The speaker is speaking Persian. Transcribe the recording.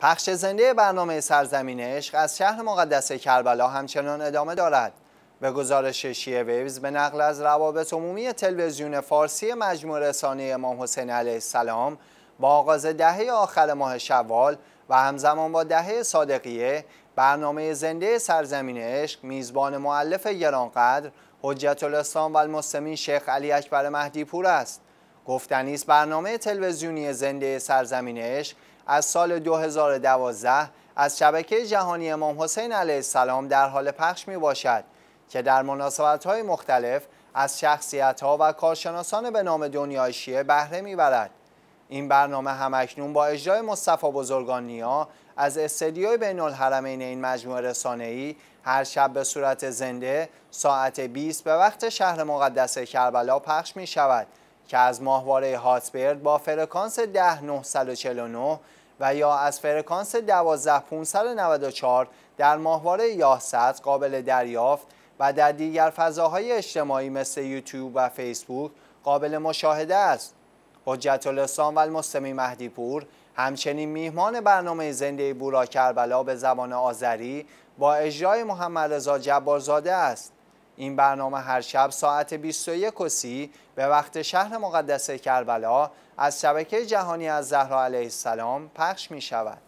پخش زنده برنامه سرزمین عشق از شهر مقدس کربلا همچنان ادامه دارد. به گزارش شیعه ویوز به نقل از روابط عمومی تلویزیون فارسی مجموع رسانه امام حسین علیه السلام با آغاز دهه آخر ماه شوال و همزمان با دهه صادقیه برنامه زنده سرزمین عشق میزبان معلف گرانقدر حجت الاسلام و المسلمین شیخ علی اکبر مهدی پور است. گفتنی برنامه تلویزیونی زنده سرزمین عشق از سال 2012 از شبکه جهانی امام حسین علیه السلام در حال پخش می باشد که در مناسبت های مختلف از شخصیت ها و کارشناسان به نام دنیای شیعه بهره برد. این برنامه همکنون با اجرای مصطفی نیا از استدیوی بین الحرمین این مجموعه ای هر شب به صورت زنده ساعت 20 به وقت شهر مقدس کربلا پخش می شود که از ماهواره هاتبرد با فرکانس 10949 و یا از فرکانس 12594 در ماهواره یاست قابل دریافت و در دیگر فضاهای اجتماعی مثل یوتیوب و فیسبوک قابل مشاهده است. حجت الاسلام و المسلمی مهدی پور همچنین میهمان برنامه زنده بورا کربلا به زبان آذری با اجرای محمد رضا جبارزاده است. این برنامه هر شب ساعت 21 و به وقت شهر مقدس کربلا از شبکه جهانی از زهرا علیه السلام پخش می شود.